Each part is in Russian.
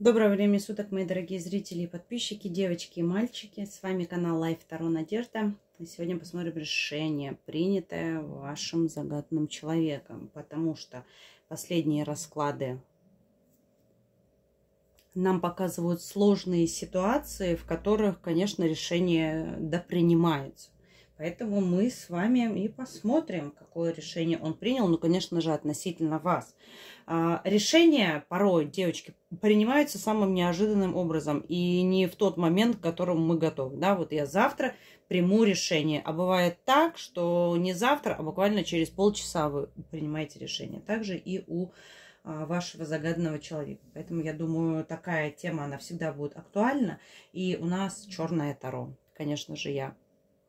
Доброе время суток, мои дорогие зрители и подписчики, девочки и мальчики. С вами канал Life Таро Надежда. И сегодня посмотрим решение, принятое вашим загадным человеком. Потому что последние расклады нам показывают сложные ситуации, в которых, конечно, решение допринимается. Поэтому мы с вами и посмотрим, какое решение он принял. Ну, конечно же, относительно вас. А, решения порой, девочки, принимаются самым неожиданным образом. И не в тот момент, к которому мы готовы. Да, вот я завтра приму решение. А бывает так, что не завтра, а буквально через полчаса вы принимаете решение. Также и у а, вашего загаданного человека. Поэтому, я думаю, такая тема, она всегда будет актуальна. И у нас черная таро. Конечно же, я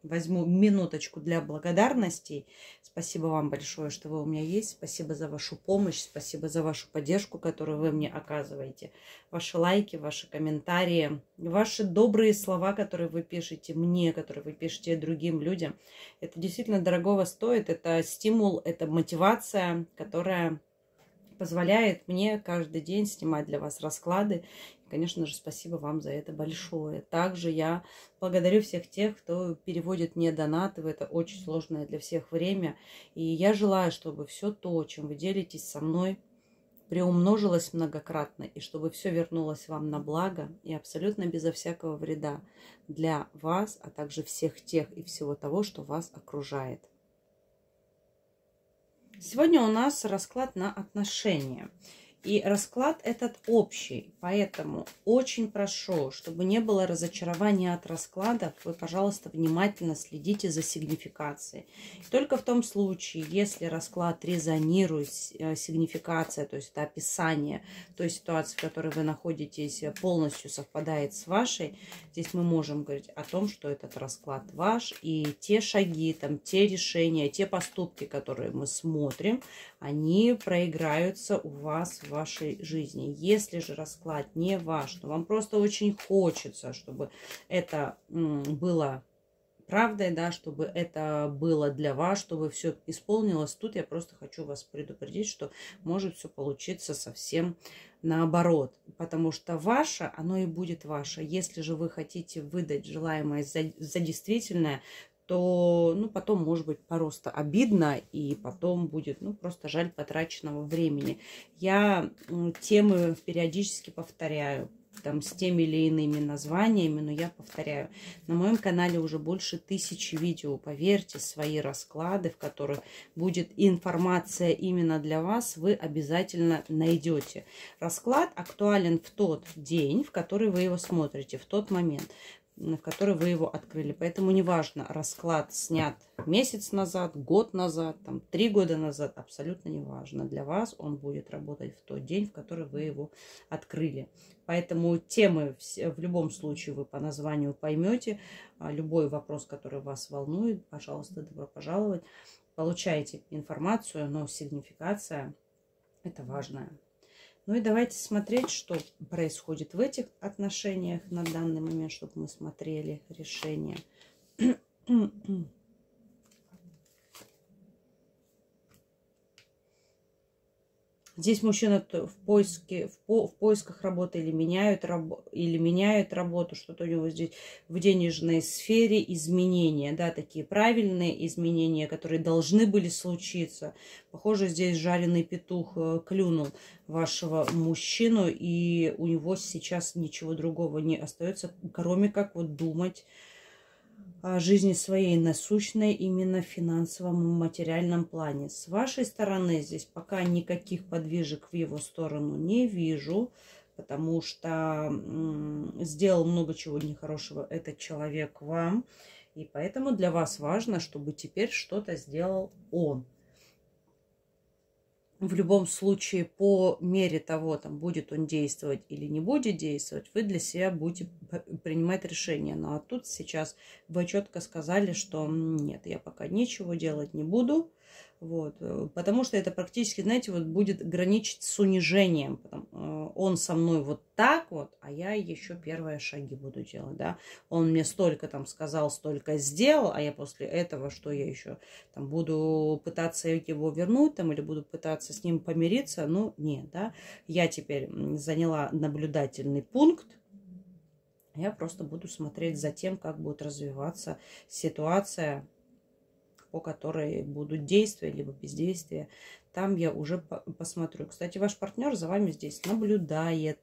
возьму минуточку для благодарностей. Спасибо вам большое, что вы у меня есть. Спасибо за вашу помощь, спасибо за вашу поддержку, которую вы мне оказываете. Ваши лайки, ваши комментарии, ваши добрые слова, которые вы пишете мне, которые вы пишете другим людям. Это действительно дорогого стоит. Это стимул, это мотивация, которая позволяет мне каждый день снимать для вас расклады Конечно же, спасибо вам за это большое. Также я благодарю всех тех, кто переводит мне донаты. Это очень сложное для всех время. И я желаю, чтобы все то, чем вы делитесь со мной, приумножилось многократно, и чтобы все вернулось вам на благо и абсолютно безо всякого вреда для вас, а также всех тех и всего того, что вас окружает. Сегодня у нас расклад на отношения. И расклад этот общий, поэтому очень прошу, чтобы не было разочарования от раскладов, вы, пожалуйста, внимательно следите за сигнификацией. Только в том случае, если расклад резонирует э, сигнификация, то есть это описание той ситуации, в которой вы находитесь, э, полностью совпадает с вашей, здесь мы можем говорить о том, что этот расклад ваш, и те шаги, там, те решения, те поступки, которые мы смотрим, они проиграются у вас в вашей жизни. Если же расклад не ваш, то вам просто очень хочется, чтобы это было правдой, да, чтобы это было для вас, чтобы все исполнилось. Тут я просто хочу вас предупредить, что может все получиться совсем наоборот, потому что ваше, оно и будет ваше. Если же вы хотите выдать желаемое за, за действительное, то ну, потом может быть просто обидно, и потом будет ну, просто жаль потраченного времени. Я темы периодически повторяю, там, с теми или иными названиями, но я повторяю, на моем канале уже больше тысячи видео, поверьте, свои расклады, в которых будет информация именно для вас, вы обязательно найдете. Расклад актуален в тот день, в который вы его смотрите, в тот момент в которой вы его открыли. Поэтому неважно, расклад снят месяц назад, год назад, там, три года назад, абсолютно неважно. Для вас он будет работать в тот день, в который вы его открыли. Поэтому темы в любом случае вы по названию поймете. А, любой вопрос, который вас волнует, пожалуйста, добро пожаловать. Получаете информацию, но сигнификация – это важное. Ну и давайте смотреть, что происходит в этих отношениях на данный момент, чтобы мы смотрели решение. Здесь мужчина в, поиске, в, по, в поисках работы или меняют раб, или меняют работу, что-то у него здесь в денежной сфере изменения, да, такие правильные изменения, которые должны были случиться. Похоже, здесь жареный петух э, клюнул вашего мужчину, и у него сейчас ничего другого не остается, кроме как вот думать а, жизни своей насущной именно в финансовом и материальном плане. С вашей стороны здесь пока никаких подвижек в его сторону не вижу, потому что сделал много чего нехорошего этот человек вам. И поэтому для вас важно, чтобы теперь что-то сделал он в любом случае по мере того, там, будет он действовать или не будет действовать, вы для себя будете принимать решение. Ну а тут сейчас вы четко сказали, что нет, я пока ничего делать не буду, вот. Э, потому что это практически, знаете, вот будет граничить с унижением. Э, Он со мной вот так вот, а я еще первые шаги буду делать, да. Он мне столько там сказал, столько сделал, а я после этого, что я еще там буду пытаться его вернуть там или буду пытаться с ним помириться, ну, нет, да. Я теперь заняла наблюдательный пункт, я просто буду смотреть за тем, как будет развиваться ситуация по которой будут действия, либо бездействия. Там я уже посмотрю. Кстати, ваш партнер за вами здесь наблюдает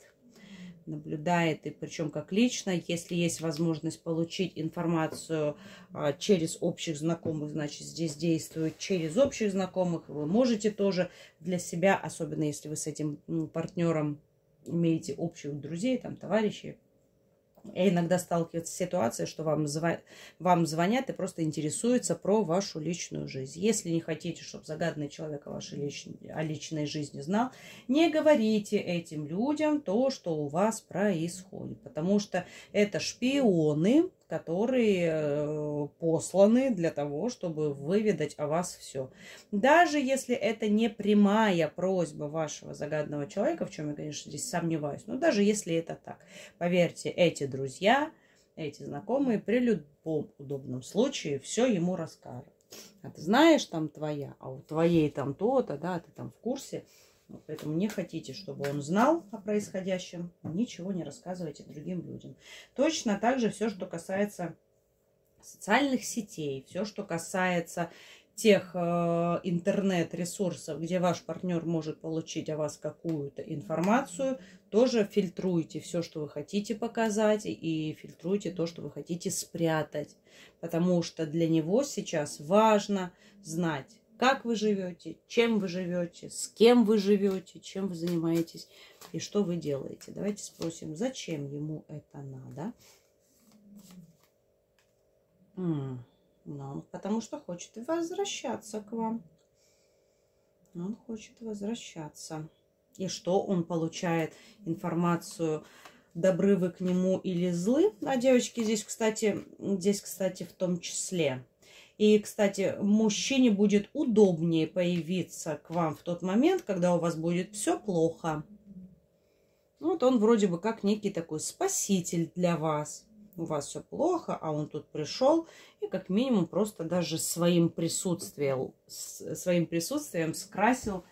наблюдает, и причем как лично, если есть возможность получить информацию а, через общих знакомых, значит здесь действует через общих знакомых, вы можете тоже для себя, особенно если вы с этим партнером имеете общих друзей, там, товарищей, я иногда сталкиваюсь с ситуацией, что вам, зв... вам звонят и просто интересуются про вашу личную жизнь. Если не хотите, чтобы загадный человек о вашей лич... о личной жизни знал, не говорите этим людям то, что у вас происходит. Потому что это шпионы, которые э, посланы для того, чтобы выведать о вас все. Даже если это не прямая просьба вашего загадного человека, в чем я, конечно, здесь сомневаюсь, но даже если это так, поверьте, эти друзья, эти знакомые при любом удобном случае все ему расскажут. А ты знаешь, там твоя, а у твоей там то-то, да, ты там в курсе – поэтому не хотите, чтобы он знал о происходящем, ничего не рассказывайте другим людям. Точно так же все, что касается социальных сетей, все, что касается тех э, интернет-ресурсов, где ваш партнер может получить о вас какую-то информацию, тоже фильтруйте все, что вы хотите показать, и фильтруйте то, что вы хотите спрятать. Потому что для него сейчас важно знать, как вы живете, чем вы живете, с кем вы живете, чем вы занимаетесь и что вы делаете. Давайте спросим, зачем ему это надо? ну, потому что хочет возвращаться к вам. Он хочет возвращаться. И что он получает информацию? Добры вы к нему или злы? А девочки здесь, кстати, здесь, кстати, в том числе и, кстати, мужчине будет удобнее появиться к вам в тот момент, когда у вас будет все плохо. Вот он вроде бы как некий такой спаситель для вас. У вас все плохо, а он тут пришел и как минимум просто даже своим присутствием, своим присутствием скрасил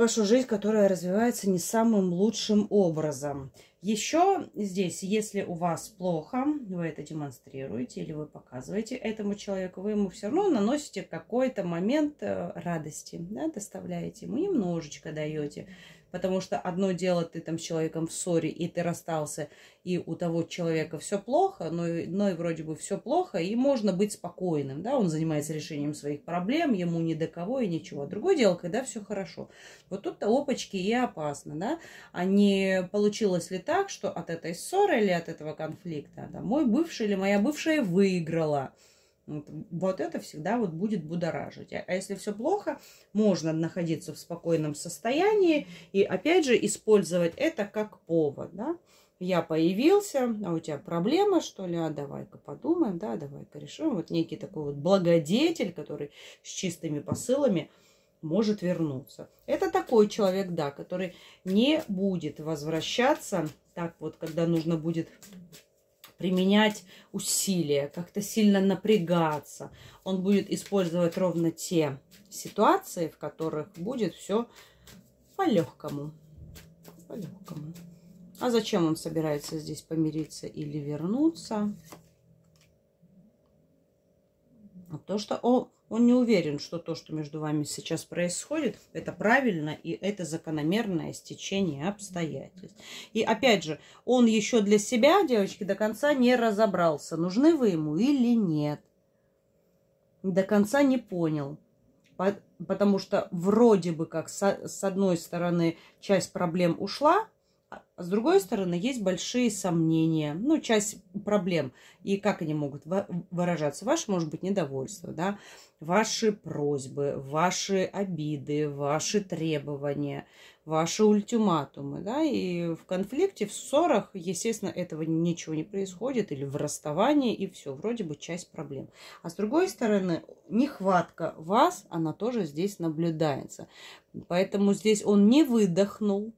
вашу жизнь, которая развивается не самым лучшим образом. Еще здесь, если у вас плохо, вы это демонстрируете или вы показываете этому человеку, вы ему все равно наносите какой-то момент э, радости, да, доставляете, ему немножечко даете. Потому что одно дело, ты там с человеком в ссоре, и ты расстался, и у того человека все плохо, но, но и вроде бы все плохо, и можно быть спокойным, да, он занимается решением своих проблем, ему ни до кого и ничего. Другое дело, когда все хорошо. Вот тут-то опачки и опасно, да, а не получилось ли так, что от этой ссоры или от этого конфликта, да, мой бывший или моя бывшая выиграла – вот, вот это всегда вот будет будоражить. А, а если все плохо, можно находиться в спокойном состоянии и опять же использовать это как повод, да. Я появился, а у тебя проблема, что ли? А давай-ка подумаем, да, давай-ка решим. Вот некий такой вот благодетель, который с чистыми посылами может вернуться. Это такой человек, да, который не будет возвращаться так вот, когда нужно будет применять усилия, как-то сильно напрягаться. Он будет использовать ровно те ситуации, в которых будет все по-легкому. По-легкому. А зачем он собирается здесь помириться или вернуться? То, что он он не уверен, что то, что между вами сейчас происходит, это правильно и это закономерное стечение обстоятельств. И опять же, он еще для себя, девочки, до конца не разобрался, нужны вы ему или нет. До конца не понял потому что вроде бы как с одной стороны часть проблем ушла, с другой стороны, есть большие сомнения, ну, часть проблем. И как они могут выражаться? Ваше, может быть, недовольство, да? Ваши просьбы, ваши обиды, ваши требования, ваши ультиматумы, да? И в конфликте, в ссорах, естественно, этого ничего не происходит. Или в расставании, и все, вроде бы часть проблем. А с другой стороны, нехватка вас, она тоже здесь наблюдается. Поэтому здесь он не выдохнул,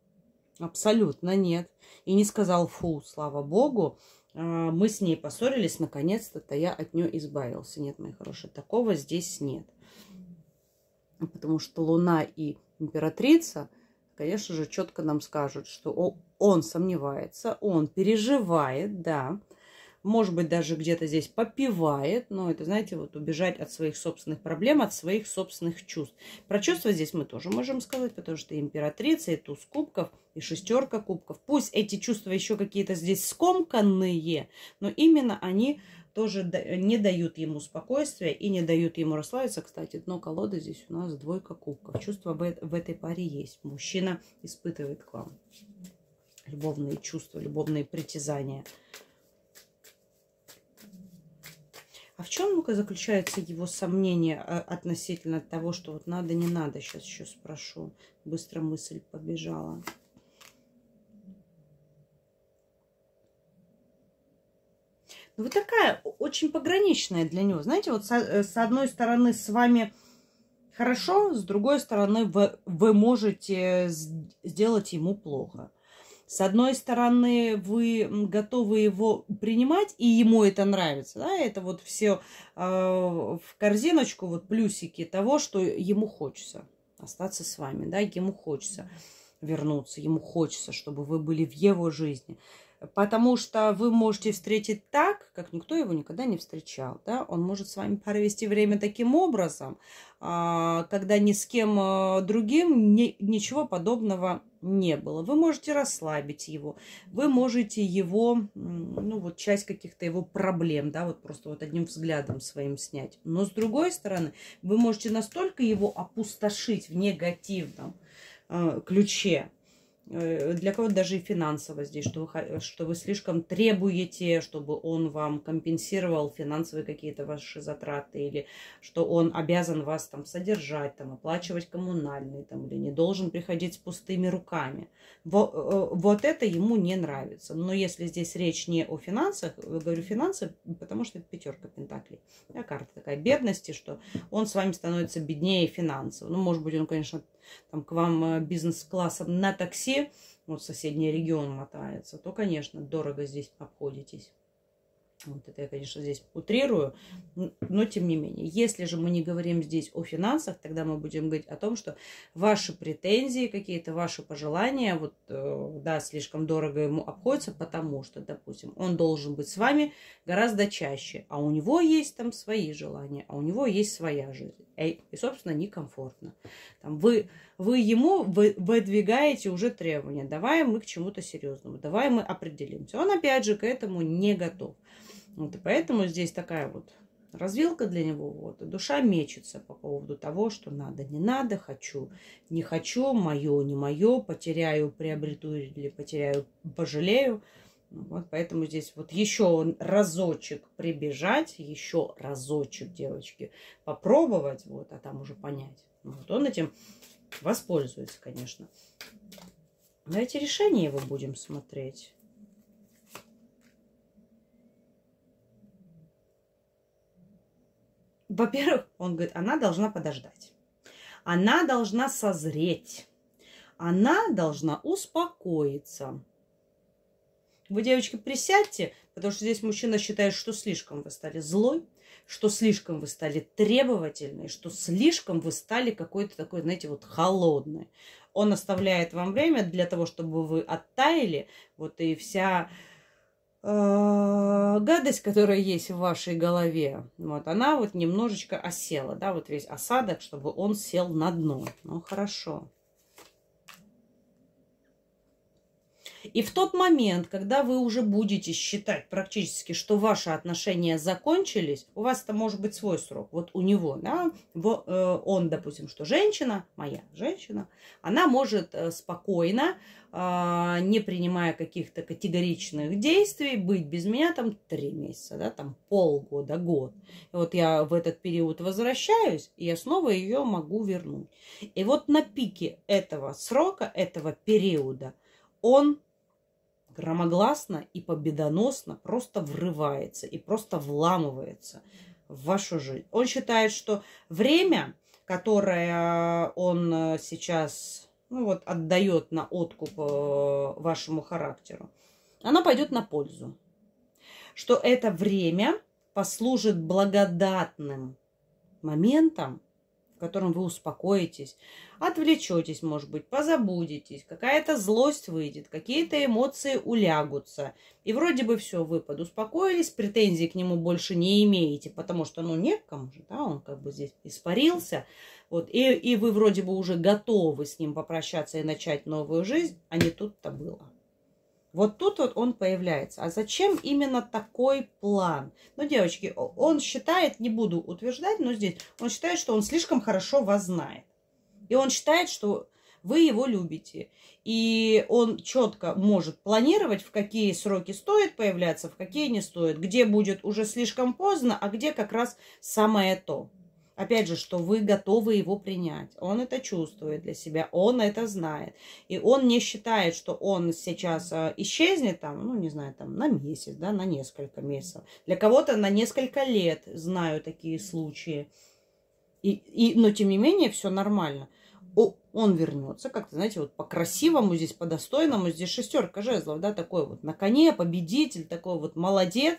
Абсолютно нет. И не сказал фу, слава богу. А, мы с ней поссорились, наконец-то то я от нее избавился. Нет, мои хорошие, такого здесь нет. Потому что Луна и императрица, конечно же, четко нам скажут, что он сомневается, он переживает, да, может быть, даже где-то здесь попивает, но это, знаете, вот убежать от своих собственных проблем, от своих собственных чувств. Про чувства здесь мы тоже можем сказать, потому что императрица, и туз кубков, и шестерка кубков. Пусть эти чувства еще какие-то здесь скомканные, но именно они тоже не дают ему спокойствия и не дают ему расслабиться. Кстати, дно колоды здесь у нас двойка кубков. Чувства в этой паре есть. Мужчина испытывает к вам любовные чувства, любовные притязания – А в чем ну-ка, заключается его сомнение э, относительно того, что вот надо, не надо? Сейчас еще спрошу. Быстро мысль побежала. Ну, вы такая очень пограничная для него. Знаете, вот со, э, с одной стороны с вами хорошо, с другой стороны вы, вы можете э, сделать ему плохо. С одной стороны, вы готовы его принимать, и ему это нравится. Да? Это вот все э, а, в корзиночку, вот плюсики того, что ему хочется остаться с вами, да, ему хочется вернуться, ему хочется, чтобы вы были в его жизни потому что вы можете встретить так, как никто его никогда не встречал. Да? Он может с вами провести время таким образом, а, когда ни с кем а, другим ничего подобного не было. Вы можете расслабить его, вы можете его, ну вот часть каких-то его проблем, да, вот просто вот одним взглядом своим снять. Но с другой стороны, вы можете настолько его опустошить в негативном а, ключе, Э, для кого-то даже и финансово здесь, что вы, что вы слишком требуете, чтобы он вам компенсировал финансовые какие-то ваши затраты, или что он обязан вас там содержать, там, оплачивать коммунальные, там, или не должен приходить с пустыми руками. Вот, э, вот это ему не нравится. Но если здесь речь не о финансах, я говорю финансы, потому что это пятерка пентаклей. Да, карта такая бедности, что он с вами становится беднее финансово. Ну, может быть, он, конечно, там, к вам э, бизнес-классом на такси, вот в соседний регион мотается, то, конечно, дорого здесь обходитесь. Вот это я, конечно, здесь утрирую, но тем не менее. Если же мы не говорим здесь о финансах, тогда мы будем говорить о том, что ваши претензии какие-то, ваши пожелания, вот, э, да, слишком дорого ему обходится, потому что, допустим, он должен быть с вами гораздо чаще, а у него есть там свои желания, а у него есть своя жизнь. Э, и, собственно, некомфортно. Там вы, вы ему вы выдвигаете уже требования. Давай мы к чему-то серьезному, давай мы определимся. Он, опять же, к этому не готов. Вот, и поэтому здесь такая вот развилка для него. Вот, и душа мечется по поводу того, что надо, не надо, хочу, не хочу, мое, не мое, потеряю, приобрету или потеряю, пожалею. Вот, поэтому здесь вот еще разочек прибежать, еще разочек, девочки, попробовать, вот, а там уже понять. Вот он этим воспользуется, конечно. Давайте решение его будем смотреть. во-первых, он говорит, она должна подождать. Она должна созреть. Она должна успокоиться. Вы, девочки, присядьте, потому что здесь мужчина считает, что слишком вы стали злой, что слишком вы стали требовательной, что слишком вы стали какой-то такой, знаете, вот холодной. Он оставляет вам время для того, чтобы вы оттаяли, вот и вся а, гадость, которая есть в вашей голове, вот она вот немножечко осела, да, вот весь осадок, чтобы он сел на дно. Ну, хорошо. И в тот момент, когда вы уже будете считать практически, что ваши отношения закончились, у вас-то может быть свой срок. Вот у него, да, э, он, допустим, что женщина, моя женщина, она может э, спокойно, а, не принимая каких-то категоричных действий, быть без меня там три месяца, да, там полгода, год. И вот я в этот период возвращаюсь, и я снова ее могу вернуть. И вот на пике этого срока, этого периода, он громогласно и победоносно просто врывается и просто вламывается в вашу жизнь. Он считает, что время, которое он э, сейчас ну вот, отдает на откуп э, вашему характеру, оно пойдет на пользу. Что это время послужит благодатным моментом котором вы успокоитесь, отвлечетесь, может быть, позабудетесь, какая-то злость выйдет, какие-то эмоции улягутся. И вроде бы все, вы подуспокоились, претензий к нему больше не имеете, потому что, ну, некому же, да, он как бы здесь испарился. Вот, и, и вы вроде бы уже готовы с ним попрощаться и начать новую жизнь, а не тут-то было. Вот тут вот он появляется. А зачем именно такой план? Ну, девочки, он считает, не буду утверждать, но здесь, он считает, что он слишком хорошо вас знает. И он считает, что вы его любите. И он четко может планировать, в какие сроки стоит появляться, в какие не стоит, где будет уже слишком поздно, а где как раз самое то опять же, что вы готовы его принять. Он это чувствует для себя, он это знает. И он не считает, что он сейчас а, исчезнет там, ну, не знаю, там на месяц, да, на несколько месяцев. Для кого-то на несколько лет знаю такие случаи. И, и, но тем не менее все нормально он вернется, как-то, знаете, вот по-красивому здесь, по-достойному, здесь шестерка жезлов, да, такой вот на коне, победитель, такой вот молодец,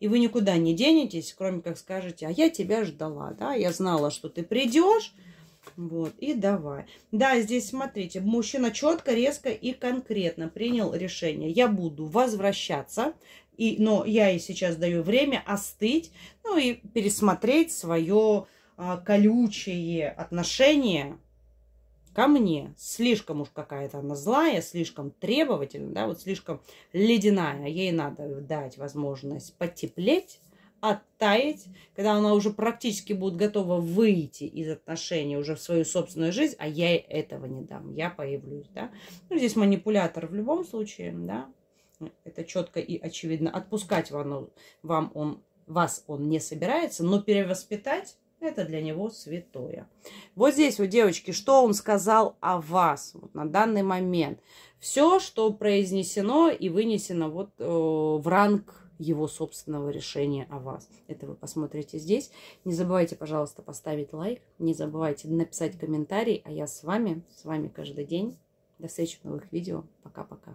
и вы никуда не денетесь, кроме как скажете, а я тебя ждала, да, я знала, что ты придешь, вот, и давай. Да, здесь, смотрите, мужчина четко, резко и конкретно принял решение. Я буду возвращаться, и, но я и сейчас даю время остыть, ну и пересмотреть свое а, колючие отношения ко мне. Слишком уж какая-то она злая, слишком требовательная, да, вот слишком ледяная. Ей надо дать возможность потеплеть, оттаять, когда она уже практически будет готова выйти из отношений уже в свою собственную жизнь, а я этого не дам, я появлюсь, да. Ну, здесь манипулятор в любом случае, да, это четко и очевидно. Отпускать вам, вам он, вас он не собирается, но перевоспитать это для него святое. Вот здесь вот девочки, что он сказал о вас вот на данный момент. Все, что произнесено и вынесено вот э, в ранг его собственного решения о вас. Это вы посмотрите здесь. Не забывайте, пожалуйста, поставить лайк. Не забывайте написать комментарий. А я с вами, с вами каждый день. До встречи в новых видео. Пока-пока.